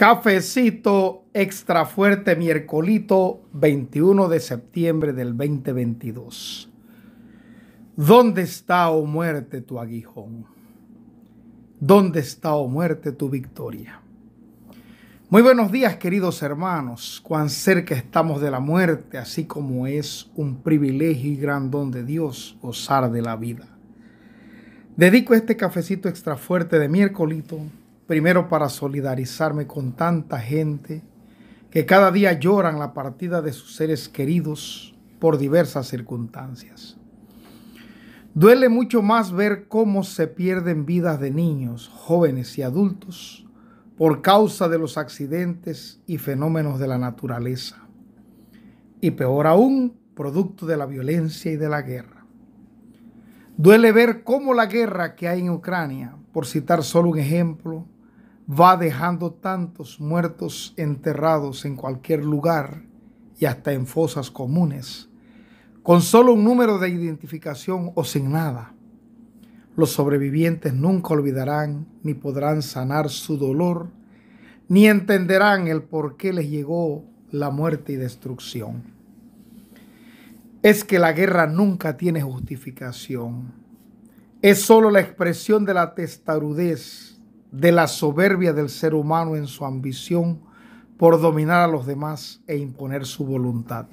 Cafecito extra fuerte, miércolito 21 de septiembre del 2022. ¿Dónde está, o oh muerte, tu aguijón? ¿Dónde está, o oh muerte, tu victoria? Muy buenos días, queridos hermanos. Cuán cerca estamos de la muerte, así como es un privilegio y gran don de Dios gozar de la vida. Dedico este cafecito extra fuerte de miércolito Primero para solidarizarme con tanta gente que cada día lloran la partida de sus seres queridos por diversas circunstancias. Duele mucho más ver cómo se pierden vidas de niños, jóvenes y adultos por causa de los accidentes y fenómenos de la naturaleza. Y peor aún, producto de la violencia y de la guerra. Duele ver cómo la guerra que hay en Ucrania, por citar solo un ejemplo, va dejando tantos muertos enterrados en cualquier lugar y hasta en fosas comunes, con solo un número de identificación o sin nada. Los sobrevivientes nunca olvidarán ni podrán sanar su dolor, ni entenderán el por qué les llegó la muerte y destrucción. Es que la guerra nunca tiene justificación. Es solo la expresión de la testarudez de la soberbia del ser humano en su ambición por dominar a los demás e imponer su voluntad.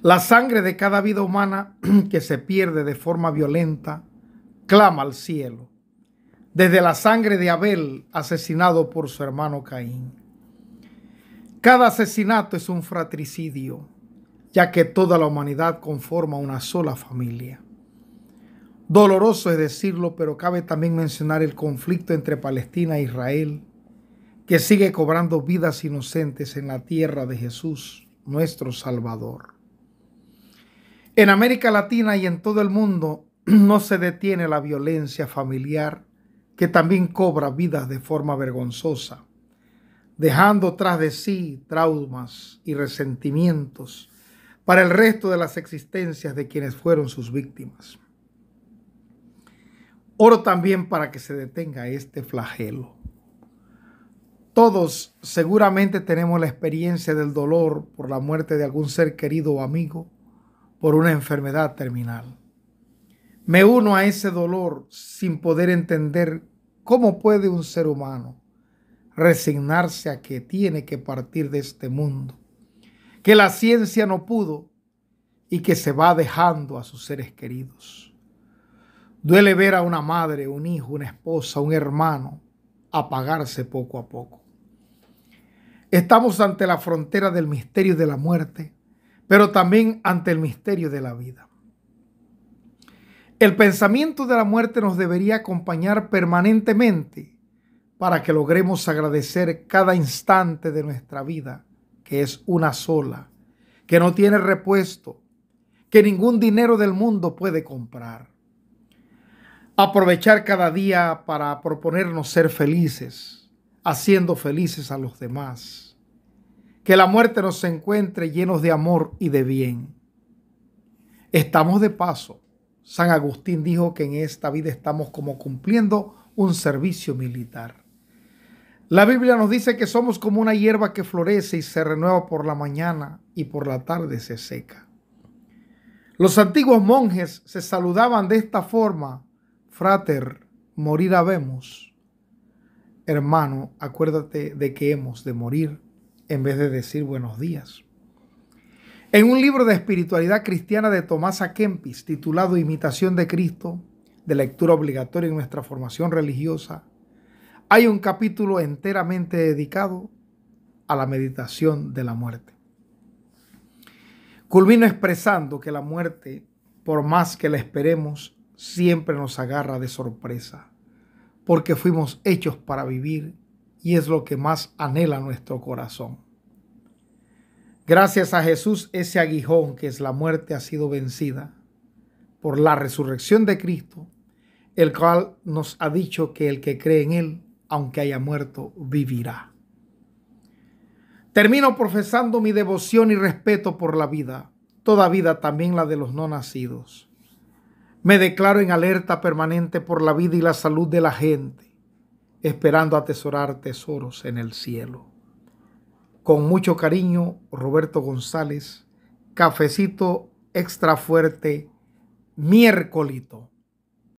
La sangre de cada vida humana que se pierde de forma violenta clama al cielo, desde la sangre de Abel asesinado por su hermano Caín. Cada asesinato es un fratricidio, ya que toda la humanidad conforma una sola familia. Doloroso es decirlo, pero cabe también mencionar el conflicto entre Palestina e Israel, que sigue cobrando vidas inocentes en la tierra de Jesús, nuestro Salvador. En América Latina y en todo el mundo no se detiene la violencia familiar que también cobra vidas de forma vergonzosa, dejando tras de sí traumas y resentimientos para el resto de las existencias de quienes fueron sus víctimas. Oro también para que se detenga este flagelo. Todos seguramente tenemos la experiencia del dolor por la muerte de algún ser querido o amigo por una enfermedad terminal. Me uno a ese dolor sin poder entender cómo puede un ser humano resignarse a que tiene que partir de este mundo, que la ciencia no pudo y que se va dejando a sus seres queridos. Duele ver a una madre, un hijo, una esposa, un hermano apagarse poco a poco. Estamos ante la frontera del misterio de la muerte, pero también ante el misterio de la vida. El pensamiento de la muerte nos debería acompañar permanentemente para que logremos agradecer cada instante de nuestra vida, que es una sola, que no tiene repuesto, que ningún dinero del mundo puede comprar. Aprovechar cada día para proponernos ser felices, haciendo felices a los demás. Que la muerte nos encuentre llenos de amor y de bien. Estamos de paso. San Agustín dijo que en esta vida estamos como cumpliendo un servicio militar. La Biblia nos dice que somos como una hierba que florece y se renueva por la mañana y por la tarde se seca. Los antiguos monjes se saludaban de esta forma Frater, morir habemos. Hermano, acuérdate de que hemos de morir en vez de decir buenos días. En un libro de espiritualidad cristiana de Tomás Kempis, titulado Imitación de Cristo, de lectura obligatoria en nuestra formación religiosa, hay un capítulo enteramente dedicado a la meditación de la muerte. Culmino expresando que la muerte, por más que la esperemos, siempre nos agarra de sorpresa, porque fuimos hechos para vivir y es lo que más anhela nuestro corazón. Gracias a Jesús ese aguijón que es la muerte ha sido vencida por la resurrección de Cristo, el cual nos ha dicho que el que cree en Él, aunque haya muerto, vivirá. Termino profesando mi devoción y respeto por la vida, toda vida, también la de los no nacidos. Me declaro en alerta permanente por la vida y la salud de la gente, esperando atesorar tesoros en el cielo. Con mucho cariño, Roberto González, cafecito extra fuerte, miércolito.